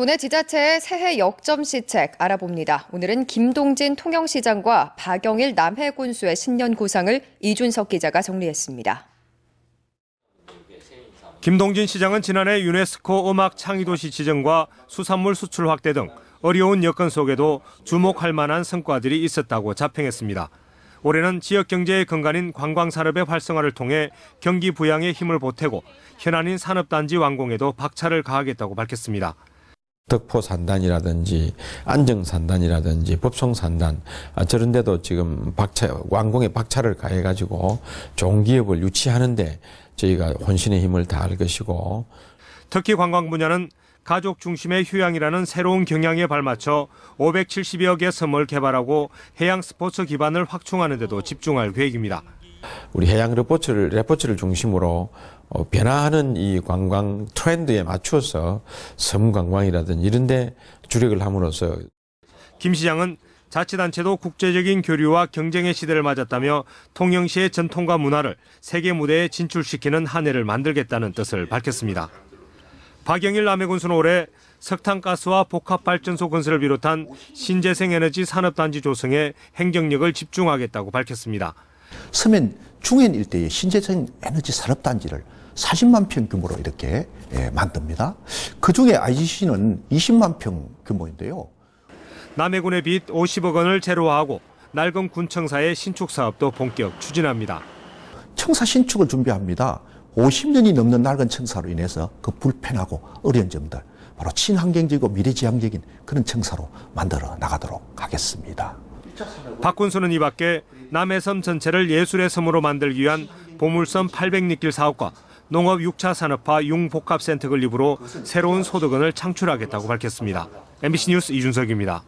도내 지자체의 새해 역점 시책 알아봅니다. 오늘은 김동진 통영시장과 박영일 남해군수의 신년 구상을 이준석 기자가 정리했습니다. 김동진 시장은 지난해 유네스코 음악 창의도시 지정과 수산물 수출 확대 등 어려운 여건 속에도 주목할 만한 성과들이 있었다고 자평했습니다. 올해는 지역 경제의 근간인 관광 산업의 활성화를 통해 경기 부양에 힘을 보태고 현안인 산업단지 완공에도 박차를 가하겠다고 밝혔습니다. 덕포산단이라든지 안정산단이라든지 법성산단 아, 저런 데도 지금 박차 완공에 박차를 가해 가지고 종기업을 유치하는데 저희가 혼신의 힘을 다할 것이고 특히 관광 분야는 가족 중심의 휴양이라는 새로운 경향에 발맞춰 570여 개 섬을 개발하고 해양 스포츠 기반을 확충하는 데도 집중할 계획입니다. 우리 해양 레포츠를, 레포츠를 중심으로 어, 변화하는 이 관광 트렌드에 맞추어서 섬 관광이라든 지 이런 데 주력을 함으로써 김 시장은 자치단체도 국제적인 교류와 경쟁의 시대를 맞았다며 통영시의 전통과 문화를 세계 무대에 진출시키는 한 해를 만들겠다는 뜻을 밝혔습니다. 박영일 남해군수는 올해 석탄가스와 복합발전소 건설을 비롯한 신재생에너지 산업단지 조성에 행정력을 집중하겠다고 밝혔습니다. 서면 중해 일대의 신재생 에너지 산업단지를 40만 평 규모로 이렇게 예, 만듭니다. 그 중에 IGC는 20만 평 규모인데요. 남해군의 빚 50억 원을 제로화하고 낡은 군청사의 신축 사업도 본격 추진합니다. 청사 신축을 준비합니다. 50년이 넘는 낡은 청사로 인해서 그 불편하고 어려운 점들 바로 친환경적이고 미래지향적인 그런 청사로 만들어 나가도록 하겠습니다. 박군수는 이 밖에 남해섬 전체를 예술의 섬으로 만들기 위한 보물섬 800리길 사업과 농업 6차 산업화 융복합센터 건립으로 새로운 소득원을 창출하겠다고 밝혔습니다. MBC 뉴스 이준석입니다.